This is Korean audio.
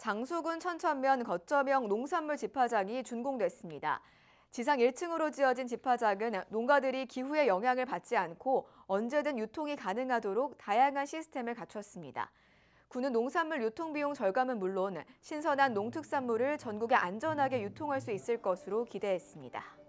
장수군 천천면 거점형 농산물 집화장이 준공됐습니다. 지상 1층으로 지어진 집화장은 농가들이 기후의 영향을 받지 않고 언제든 유통이 가능하도록 다양한 시스템을 갖췄습니다. 군은 농산물 유통 비용 절감은 물론 신선한 농특산물을 전국에 안전하게 유통할 수 있을 것으로 기대했습니다.